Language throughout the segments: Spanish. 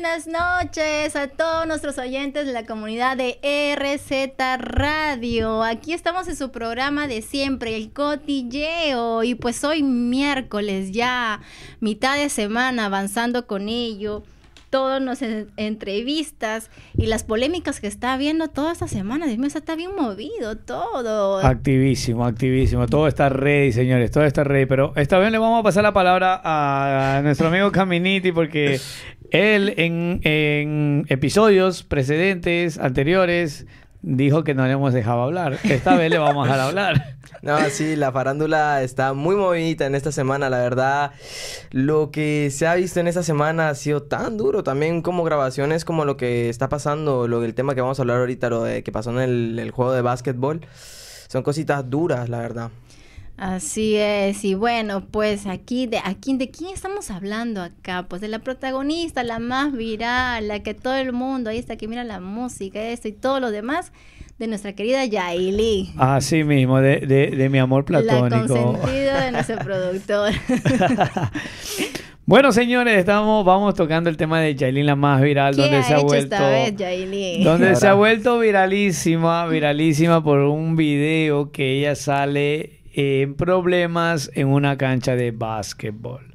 buenas noches a todos nuestros oyentes de la comunidad de RZ Radio. Aquí estamos en su programa de siempre, el cotilleo. Y pues hoy miércoles ya, mitad de semana, avanzando con ello. Todas las entrevistas y las polémicas que está habiendo toda esta semana. Dime, está bien movido todo. Activísimo, activísimo. Todo está rey, señores. Todo está ready. Pero esta vez le vamos a pasar la palabra a nuestro amigo Caminiti porque él en, episodios precedentes, anteriores, dijo que no le hemos dejado hablar. Esta vez le vamos a dejar hablar. No, sí, la farándula está muy movida en esta semana, la verdad. Lo que se ha visto en esta semana ha sido tan duro también como grabaciones, como lo que está pasando, lo el tema que vamos a hablar ahorita, lo de que pasó en el, el juego de básquetbol. Son cositas duras, la verdad. Así es, y bueno, pues aquí de aquí de quién estamos hablando acá, pues de la protagonista, la más viral, la que todo el mundo ahí está que mira la música, esto y todo lo demás de nuestra querida Yaili. Así mismo, de, de, de mi amor platónico. La consentida de nuestro productor. Bueno, señores, estamos, vamos tocando el tema de Jailin la más viral, donde se ha vuelto. Esta vez, Donde se ha vuelto viralísima, viralísima por un video que ella sale en problemas en una cancha de básquetbol.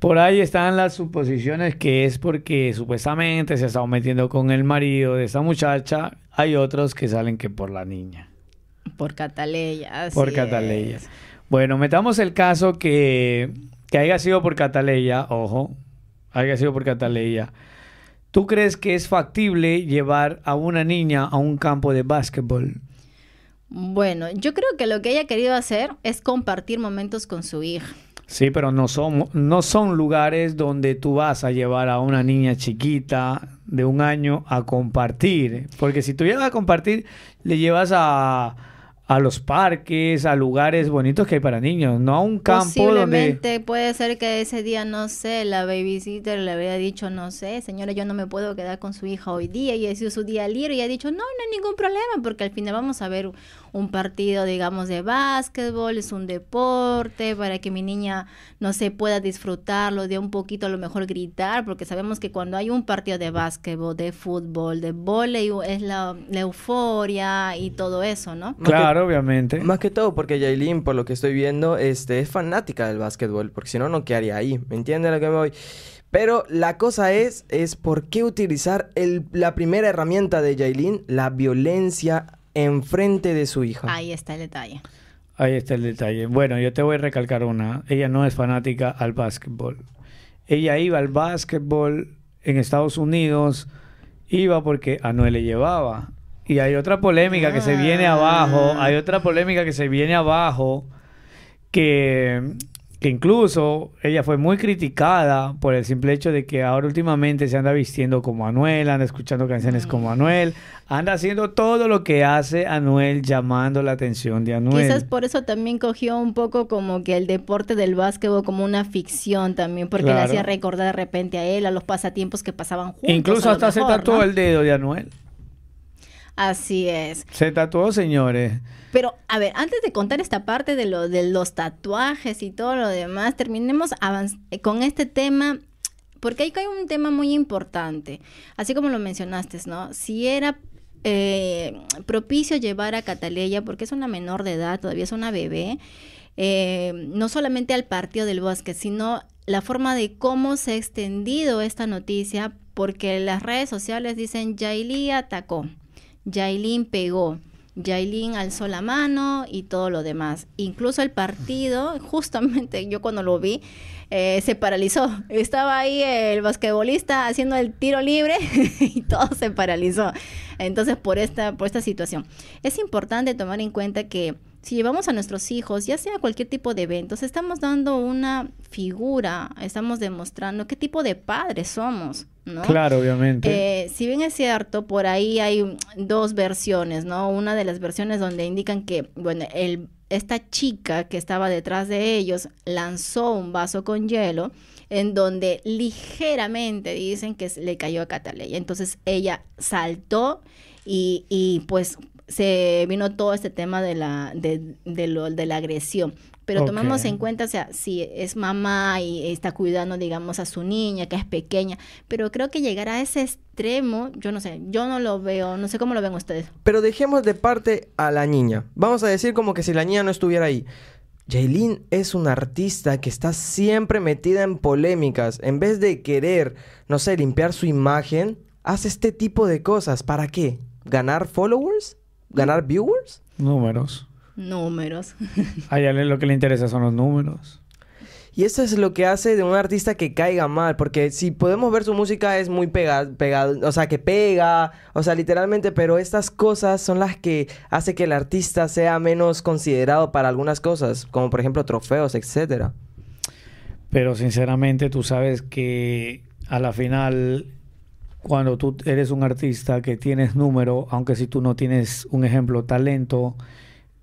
Por ahí están las suposiciones que es porque supuestamente se está metiendo con el marido de esa muchacha. Hay otros que salen que por la niña. Por Cataleya. Por Cataleya. Bueno, metamos el caso que, que haya sido por Cataleya, ojo, haya sido por Cataleya. ¿Tú crees que es factible llevar a una niña a un campo de básquetbol? Bueno, yo creo que lo que ella querido hacer es compartir momentos con su hija. Sí, pero no son, no son lugares donde tú vas a llevar a una niña chiquita de un año a compartir. Porque si tú llegas a compartir, le llevas a a los parques, a lugares bonitos que hay para niños, no a un campo Posiblemente puede ser que ese día, no sé, la babysitter le había dicho, no sé, señora, yo no me puedo quedar con su hija hoy día, y ha sido su día libre, y ha dicho, no, no hay ningún problema, porque al final vamos a ver un partido, digamos, de básquetbol, es un deporte, para que mi niña, no sé, pueda disfrutarlo, de un poquito a lo mejor gritar, porque sabemos que cuando hay un partido de básquetbol, de fútbol, de voleibol, es la, la euforia y todo eso, ¿no? Claro obviamente. Más que todo porque Yailin, por lo que estoy viendo, este, es fanática del básquetbol, porque si no, no quedaría ahí. ¿Me entiendes lo que me voy? Pero la cosa es, es por qué utilizar el, la primera herramienta de Yailin, la violencia enfrente de su hija. Ahí está el detalle. Ahí está el detalle. Bueno, yo te voy a recalcar una. Ella no es fanática al básquetbol. Ella iba al básquetbol en Estados Unidos, iba porque a Anuel le llevaba. Y hay otra polémica que se viene ah. abajo, hay otra polémica que se viene abajo, que, incluso ella fue muy criticada por el simple hecho de que ahora últimamente se anda vistiendo como Anuel, anda escuchando canciones como Anuel, anda haciendo todo lo que hace Anuel llamando la atención de Anuel. Quizás por eso también cogió un poco como que el deporte del básquetbol como una ficción también, porque le hacía recordar de repente a él, a los pasatiempos que pasaban juntos. Incluso hasta se tatuó el dedo de Anuel. Así es. Se tatuó, señores. Pero, a ver, antes de contar esta parte de, lo, de los tatuajes y todo lo demás, terminemos eh, con este tema porque ahí cae un tema muy importante, así como lo mencionaste, ¿no? Si era eh, propicio llevar a Cataleya, porque es una menor de edad, todavía es una bebé, eh, no solamente al partido del bosque, sino la forma de cómo se ha extendido esta noticia, porque las redes sociales dicen Yailí atacó. Jailin pegó. Yailin alzó la mano y todo lo demás. Incluso el partido, justamente yo cuando lo vi, eh, se paralizó. Estaba ahí el basquetbolista haciendo el tiro libre y todo se paralizó. Entonces, por esta, por esta situación. Es importante tomar en cuenta que si llevamos a nuestros hijos, ya sea cualquier tipo de eventos, estamos dando una figura, estamos demostrando qué tipo de padres somos Claro, obviamente. Eh, si bien es cierto, por ahí hay dos versiones, ¿no? Una de las versiones donde indican que, bueno, el, esta chica que estaba detrás de ellos lanzó un vaso con hielo en donde ligeramente dicen que le cayó a Cataleya. Entonces ella saltó y, y pues se vino todo este tema de la, de, la agresión. Pero tomemos en cuenta, o sea, si es mamá y está cuidando, digamos, a su niña, que es pequeña, pero creo que llegar a ese extremo, yo no sé, yo no lo veo, no sé cómo lo ven ustedes. Pero dejemos de parte a la niña. Vamos a decir como que si la niña no estuviera ahí. Jaylin es una artista que está siempre metida en polémicas. En vez de querer, no sé, limpiar su imagen, hace este tipo de cosas. ¿Para qué? ¿Ganar followers? ganar viewers? Números. Números. A lo que le interesa son los números. Y eso es lo que hace de un artista que caiga mal, porque si podemos ver su música es muy pegada, o sea, que pega, o sea, literalmente, pero estas cosas son las que hace que el artista sea menos considerado para algunas cosas, como por ejemplo trofeos, etc. Pero sinceramente tú sabes que a la final cuando tú eres un artista que tienes número, aunque si tú no tienes un ejemplo, talento,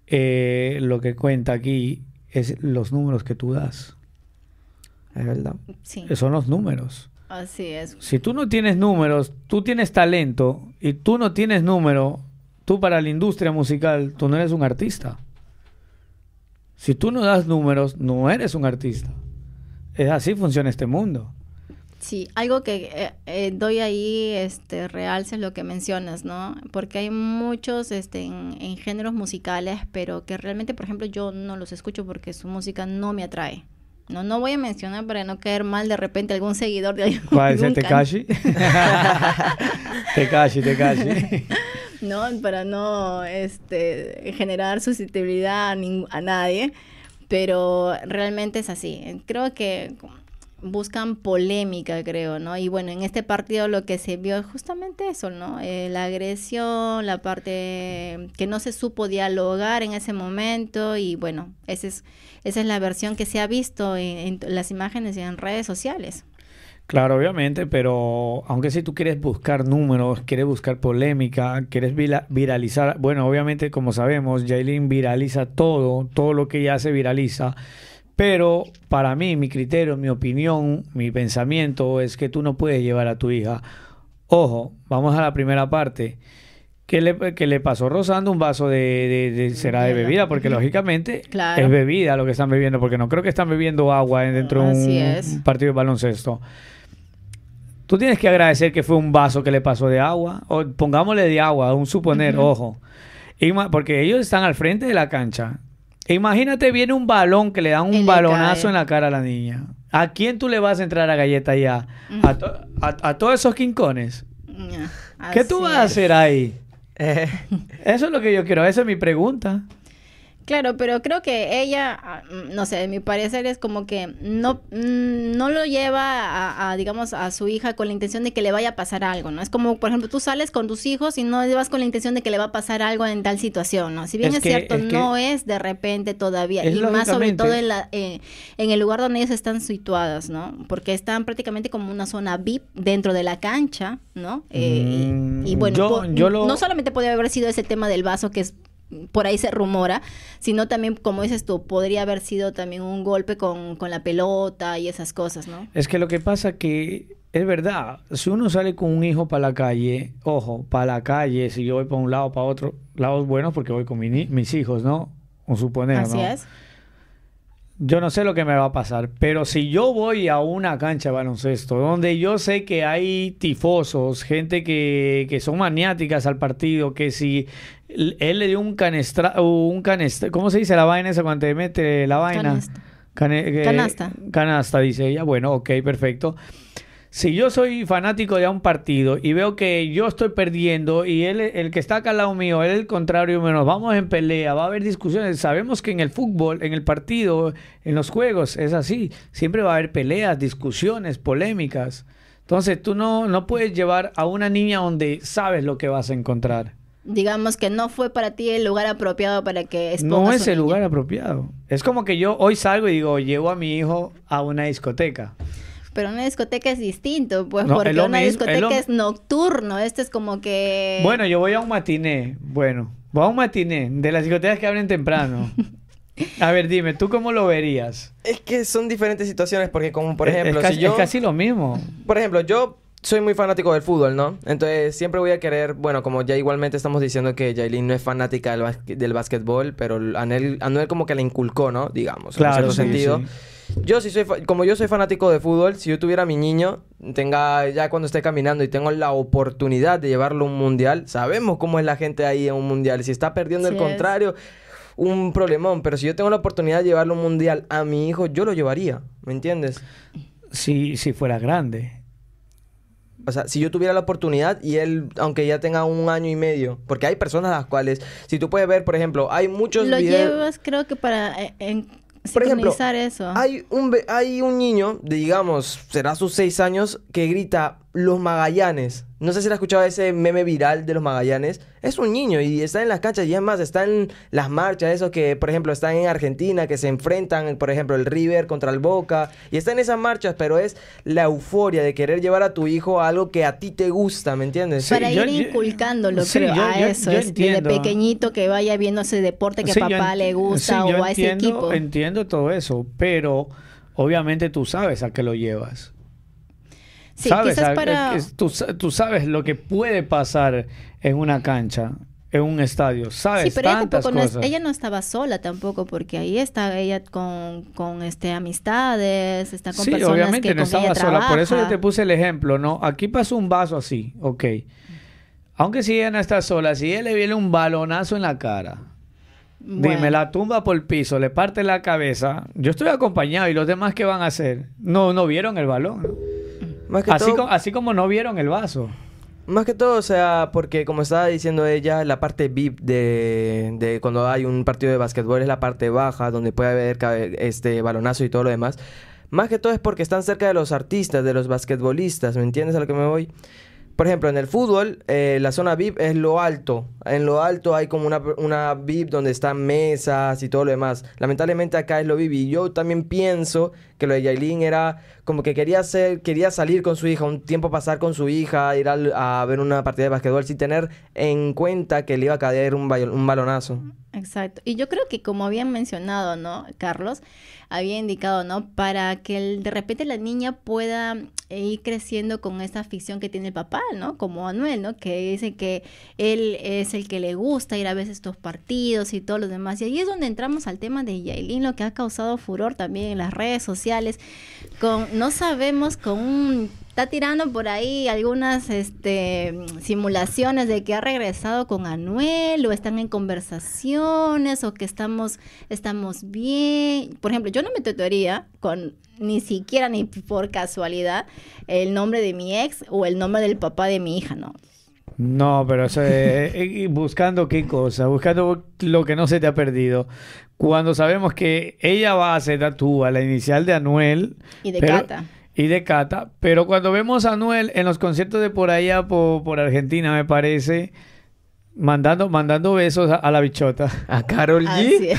eh, lo que cuenta aquí es los números que tú das. Es verdad. Sí. Eh, son los números. Así es. Si tú no tienes números, tú tienes talento y tú no tienes número, tú para la industria musical, tú no eres un artista. Si tú no das números, no eres un artista. Es así funciona este mundo. Sí, algo que eh, eh, doy ahí, este, realce es lo que mencionas, ¿no? Porque hay muchos este, en, géneros musicales, pero que realmente, por ejemplo, yo no los escucho porque su música no me atrae. No, no voy a mencionar para no caer mal de repente algún seguidor de algún ¿Cuál es Tekashi? te Tekashi. No, para no este, generar susceptibilidad a, a nadie, pero realmente es así. Creo que buscan polémica, creo, ¿no? Y bueno, en este partido lo que se vio es justamente eso, ¿no? Eh, la agresión, la parte que no se supo dialogar en ese momento y bueno, esa es, esa es la versión que se ha visto en, las imágenes y en redes sociales. Claro, obviamente, pero aunque si tú quieres buscar números, quieres buscar polémica, quieres viralizar, bueno, obviamente como sabemos, Jailin viraliza todo, todo lo que ya se viraliza, pero para mí, mi criterio, mi opinión, mi pensamiento es que tú no puedes llevar a tu hija. Ojo, vamos a la primera parte. ¿Qué le, pasó rozando un vaso de, será de bebida, porque lógicamente es bebida lo que están bebiendo, porque no creo que están bebiendo agua dentro de un, partido de baloncesto. Tú tienes que agradecer que fue un vaso que le pasó de agua, o pongámosle de agua, un suponer, ojo. Y, porque ellos están al frente de la cancha. Imagínate, viene un balón que le dan un balonazo en la cara a la niña. ¿A quién tú le vas a entrar a galleta ya? ¿A, todos esos quincones? ¿Qué tú vas a hacer ahí? Eh. eso es lo que yo quiero. Esa es mi pregunta. Claro, pero creo que ella, ah, mm, no sé, mi parecer es como que no, mm, no lo lleva a, digamos, a su hija con la intención de que le vaya a pasar algo, ¿no? Es como, por ejemplo, tú sales con tus hijos y no vas con la intención de que le va a pasar algo en tal situación, ¿no? Si bien es, cierto, no es de repente todavía, y más sobre todo en, eh, en el lugar donde ellos están situadas, ¿no? Porque están prácticamente como una zona VIP dentro de la cancha, ¿no? Eh, y, mm, bueno, no solamente podría haber sido ese tema del vaso que es por ahí se rumora, sino también, como dices tú, podría haber sido también un golpe con, la pelota y esas cosas, ¿no? Es que lo que pasa que es verdad, si uno sale con un hijo para la calle, ojo, para la calle, si yo voy para un lado, para otro, lados buenos porque voy con mis hijos, ¿no? O suponer, Así es yo no sé lo que me va a pasar, pero si yo voy a una cancha de baloncesto donde yo sé que hay tifosos, gente que, que son maniáticas al partido, que si él le dio un canestra, un canestra, ¿cómo se dice la vaina esa cuando te mete la vaina? Canasta. Eh, canasta. Canasta, dice ella. Bueno, ok, perfecto si yo soy fanático de un partido y veo que yo estoy perdiendo y él, el que está acá al lado mío, él el contrario, menos vamos en pelea, va a haber discusiones. Sabemos que en el fútbol, en el partido, en los juegos, es así. Siempre va a haber peleas, discusiones, polémicas. Entonces tú no, no puedes llevar a una niña donde sabes lo que vas a encontrar. Digamos que no fue para ti el lugar apropiado para que No es el lugar apropiado. Es como que yo hoy salgo y digo, llevo a mi hijo a una discoteca. Pero una discoteca es distinto, pues, porque una discoteca es, nocturno. Este es como que... Bueno, yo voy a un matiné. Bueno, voy a un matiné de las discotecas que abren temprano. A ver, dime, ¿tú cómo lo verías? Es que son diferentes situaciones porque como por ejemplo... si yo, es casi lo mismo. Por ejemplo, yo soy muy fanático del fútbol, ¿no? Entonces siempre voy a querer, bueno, como ya igualmente estamos diciendo que Jailin no es fanática del, del básquetbol, pero Anuel, como que le inculcó, ¿no? Digamos, en cierto sentido. Yo sí soy, como yo soy fanático de fútbol, si yo tuviera a mi niño, tenga ya cuando esté caminando y tengo la oportunidad de llevarlo a un mundial, sabemos cómo es la gente ahí en un mundial. Si está perdiendo el contrario, un problemón. Pero si yo tengo la oportunidad de llevarlo a un mundial a mi hijo, yo lo llevaría, ¿me entiendes? Si, si fuera grande o sea, si yo tuviera la oportunidad y él, aunque ya tenga un año y medio, porque hay personas a las cuales, si tú puedes ver, por ejemplo, hay muchos Lo llevas, creo que para... Eh, en, por eso. Hay, un, hay un niño, digamos, será sus seis años, que grita los Magallanes. No sé si has escuchado ese meme viral de los Magallanes. Es un niño y está en las canchas y es más, están en las marchas, eso que, por ejemplo, están en Argentina, que se enfrentan, por ejemplo, el River contra el Boca. Y están en esas marchas, pero es la euforia de querer llevar a tu hijo a algo que a ti te gusta, ¿me entiendes? Para ir inculcándolo, a eso. desde pequeñito que vaya viendo ese deporte que papá le gusta o a ese equipo. Entiendo todo eso, pero obviamente tú sabes a qué lo llevas. ¿Sabes? Ah, para... tú, sabes lo que puede pasar en una cancha en un estadio, ¿sabes? Sí, pero ella, no ella no estaba sola tampoco, porque ahí está ella con, con este, amistades, está con sí, obviamente no estaba sola. Por eso yo te puse el ejemplo, ¿no? Aquí pasó un vaso así, ok. Aunque si ella no está sola, si ella le viene un balonazo en la cara, dime, la tumba por el piso, le parte la cabeza, yo estoy acompañado y los demás, ¿qué van a hacer? No, no vieron el balón, así, como no vieron el vaso. Más que todo, o sea, porque como estaba diciendo ella, la parte VIP de, de cuando hay un partido de básquetbol es la parte baja, donde puede haber este balonazo y todo lo demás. Más que todo es porque están cerca de los artistas, de los basquetbolistas, ¿me entiendes a lo que me voy? Por ejemplo, en el fútbol, eh, la zona VIP es lo alto. En lo alto hay como una, una VIP donde están mesas y todo lo demás. Lamentablemente acá es lo VIP. Y yo también pienso que lo de Yailin era como que quería, quería salir con su hija, un tiempo pasar con su hija, ir a, a ver una partida de basquetbol sin tener en cuenta que le iba a caer un, un balonazo. Exacto. Y yo creo que como habían mencionado, ¿no? Carlos había indicado, ¿no? Para que el, de repente la niña pueda eh, ir creciendo con esta afición que tiene el papá, ¿no? Como Anuel, ¿no? Que dice que él es el que le gusta ir a veces estos partidos y todos los demás. Y ahí es donde entramos al tema de Yailin, lo que ha causado furor también en las redes sociales. Con, no sabemos con un está tirando por ahí algunas este, simulaciones de que ha regresado con Anuel o están en conversaciones o que estamos, estamos bien. Por ejemplo, yo no me tatuaría con ni siquiera ni por casualidad el nombre de mi ex o el nombre del papá de mi hija, no. No, pero eh, eh, buscando qué cosa, buscando lo que no se te ha perdido. Cuando sabemos que ella va a hacer tatúa la inicial de Anuel y de Cata y de Cata. Pero cuando vemos a Noel en los conciertos de por allá, por, Argentina, me parece, mandando, mandando besos a, a la bichota. A Carol G.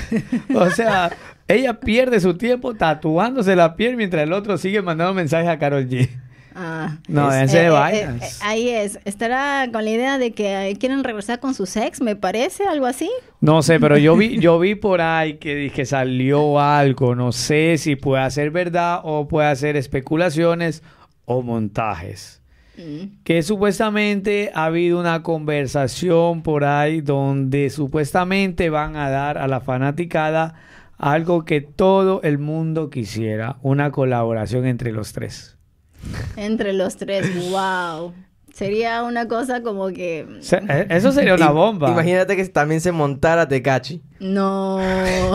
o sea, ella pierde su tiempo tatuándose la piel mientras el otro sigue mandando mensajes a Carol G. Ah. no, este, eh, eh, eh, ahí es. Estará con la idea de que quieren regresar con su sex me parece, algo así. No sé, pero yo vi, yo vi por ahí que, salió algo. No sé si puede ser verdad o puede ser especulaciones o montajes. Mm. Que supuestamente ha habido una conversación por ahí donde supuestamente van a dar a la fanaticada algo que todo el mundo quisiera, una colaboración entre los tres. Entre los tres, wow. Sería una cosa como que. E-, eso sería una bomba. Imagínate que también se montara Tecachi. No.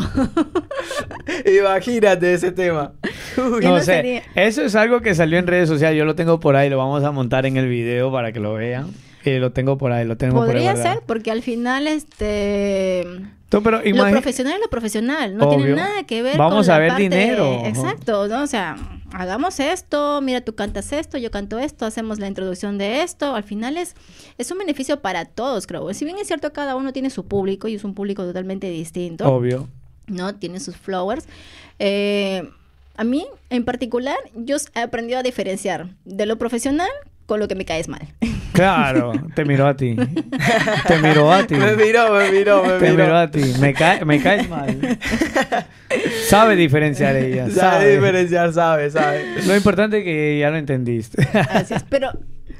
Imagínate ese tema. no, sé. Eso es algo que salió en redes sociales. Yo lo tengo por ahí. Lo vamos a montar en el video para que lo vean. Y eh, lo tengo por ahí. Lo tengo por ahí, Podría ser, porque al final, este. Lo profesional es lo profesional. No tiene nada que ver vamos Vamos a ver dinero. Exacto. O sea hagamos esto, mira, tú cantas esto, yo canto esto, hacemos la introducción de esto. Al final es, es un beneficio para todos, creo. Si bien es cierto, cada uno tiene su público y es un público totalmente distinto. Obvio. ¿No? Tiene sus flowers. Eh, a mí, en particular, yo he aprendido a diferenciar de lo profesional con lo que me caes mal. Claro, te miró a ti. Te miró a ti. Me miró, me miró, me miró. Te miró a ti. Me, me caes mal. Sabe diferenciar ella. Sabe, sabe diferenciar, sabe, sabe. Lo importante es que ya lo entendiste. Así es, pero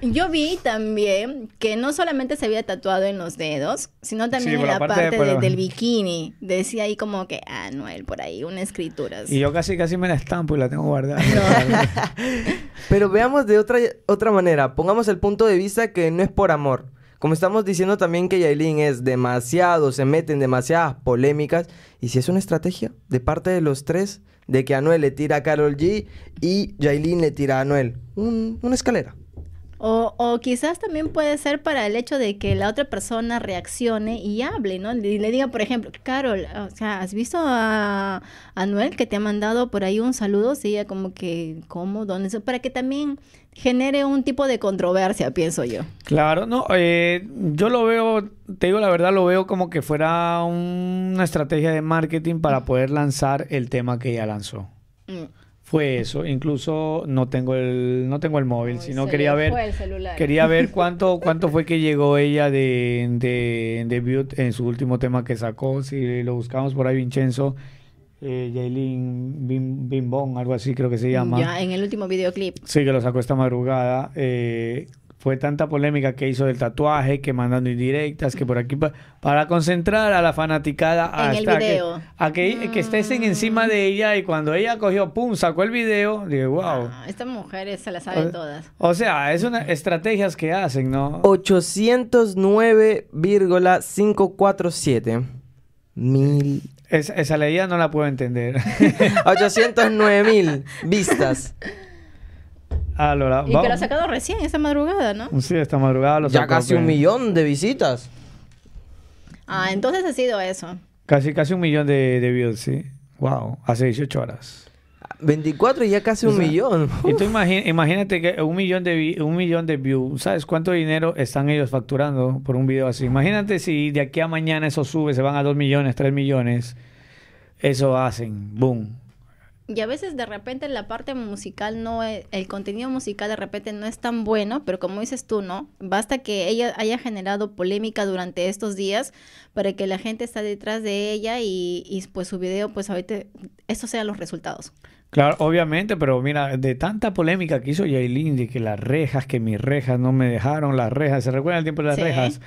yo vi también que no solamente se había tatuado en los dedos, sino también en la parte, del bikini. Decía ahí como que Anuel, ah, por ahí, una escritura. Y yo casi casi me la estampo y la tengo guardada. pero veamos de otra, otra manera. Pongamos el punto de vista que no es por amor. Como estamos diciendo también que Yailin es demasiado, se mete en demasiadas polémicas. Y si es una estrategia de parte de los tres, de que Anuel le tira a Carol G y Yailin le tira a Anuel. una escalera. O, quizás también puede ser para el hecho de que la otra persona reaccione y hable, ¿no? Y le diga, por ejemplo, Carol, o sea, ¿has visto a, Anuel que te ha mandado por ahí un saludo? Sí, como que, ¿cómo? ¿Dónde? Eso? Para que también genere un tipo de controversia, pienso yo. Claro, no, eh, yo lo veo, te digo la verdad, lo veo como que fuera una estrategia de marketing para poder lanzar el tema que ella lanzó. Mm fue eso. Incluso no tengo el, no tengo el móvil, sino quería ver, quería ver cuánto, cuánto fue que llegó ella de, de, en su último tema que sacó. Si lo buscamos por ahí, Vincenzo, eh, Bimbón, algo así creo que se llama. Ya, en el último videoclip. Sí, que lo sacó esta madrugada. Eh, fue tanta polémica que hizo del tatuaje, que mandando indirectas, que por aquí, para concentrar a la fanaticada a, en Que, a encima de ella y cuando ella cogió, pum, sacó el video, dije, wow. Ah, estas mujeres se las saben todas. O sea, es una estrategias que hacen, ¿no? 809,547 mil. esa leía no la puedo entender. 809 mil vistas. Ah, y que lo ha sacado recién, esta madrugada, ¿no? Sí, esta madrugada lo Ya casi un millón de visitas. Ah, entonces ha sido eso. Casi, casi un millón de, views, sí. Wow, hace 18 horas. 24 y ya casi un millón. Y tú imagínate que un millón, de un millón de views, ¿sabes cuánto dinero están ellos facturando por un video así? Imagínate si de aquí a mañana eso sube, se van a 2 millones, 3 millones. Eso hacen, boom y a veces de repente la parte musical no es, el contenido musical de repente no es tan bueno, pero como dices tú, ¿no? Basta que ella haya generado polémica durante estos días para que la gente está detrás de ella y, y pues su video, pues ahorita, estos sean los resultados. Claro, obviamente, pero mira, de tanta polémica que hizo Yailin, de que las rejas, que mis rejas no me dejaron, las rejas, ¿se recuerdan el tiempo de las rejas?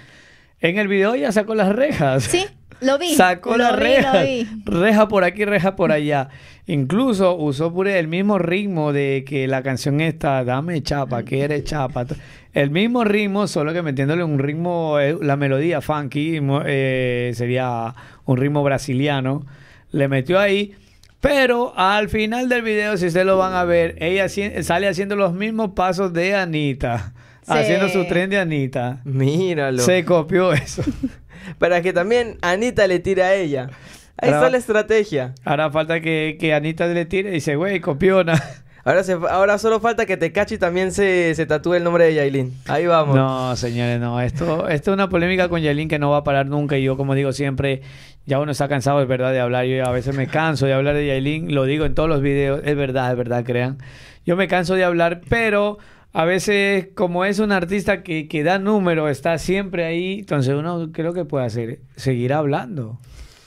En el video ella sacó las rejas. Sí, lo vi. Sacó las rejas. Reja por aquí, reja por allá. Incluso usó por el mismo ritmo de que la canción esta, dame chapa, que eres chapa. El mismo ritmo, solo que metiéndole un ritmo, eh, la melodía funky, eh, sería un ritmo brasiliano. Le metió ahí. Pero al final del video, si ustedes lo van a ver, ella sale haciendo los mismos pasos de Anita haciendo su tren de Anita. Míralo. Se copió eso. Para que también Anita le tire a ella. Ahí está la estrategia. Ahora falta que, Anita le tire y dice, güey, copiona. Ahora, ahora solo falta que Te Tecachi también se, tatúe el nombre de Yailin. Ahí vamos. No, señores, no. Esto, esto es una polémica con Yailin que no va a parar nunca. Y yo, como digo siempre, ya uno está cansado, es verdad, de hablar. Yo a veces me canso de hablar de Yailin. Lo digo en todos los videos. Es verdad, es verdad, crean. Yo me canso de hablar, pero a veces, como es un artista que, que da número, está siempre ahí, entonces uno creo que puede hacer, seguir hablando.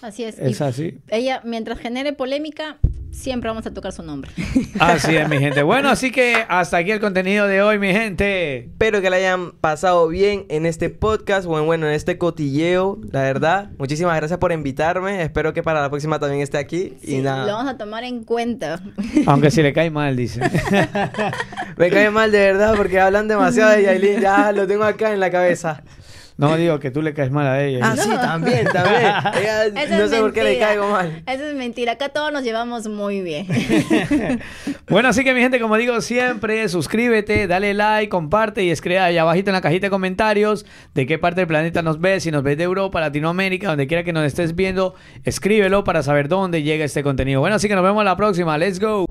Así es. Es así. Ella, mientras genere polémica, siempre vamos a tocar su nombre. Así es, mi gente. Bueno, así que hasta aquí el contenido de hoy, mi gente. Espero que la hayan pasado bien en este podcast, bueno, bueno, en este cotilleo, la verdad. Muchísimas gracias por invitarme. Espero que para la próxima también esté aquí. y nada. Lo vamos a tomar en cuenta. Aunque si le cae mal, dice. Me cae mal de verdad porque hablan demasiado de Yailin. Ya lo tengo acá en la cabeza. No digo que tú le caes mal a ella. Ah, sí, también, también. no sé por qué le caigo mal. Eso es mentira. Acá todos nos llevamos muy bien. bueno, así que mi gente, como digo siempre, suscríbete, dale like, comparte y escribe ahí abajito en la cajita de comentarios de qué parte del planeta nos ves. Si nos ves de Europa, Latinoamérica, donde quiera que nos estés viendo, escríbelo para saber dónde llega este contenido. Bueno, así que nos vemos la próxima. Let's go.